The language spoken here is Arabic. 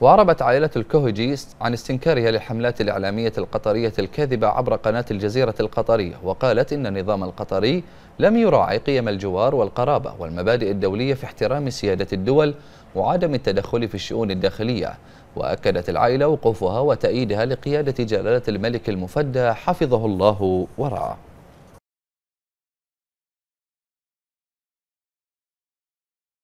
وعربت عائلة الكوهجي عن استنكارها للحملات الإعلامية القطرية الكاذبة عبر قناة الجزيرة القطرية وقالت إن النظام القطري لم يراعي قيم الجوار والقرابة والمبادئ الدولية في احترام سيادة الدول وعدم التدخل في الشؤون الداخلية وأكدت العائلة وقوفها وتأييدها لقيادة جلالة الملك المفدى حفظه الله ورعاه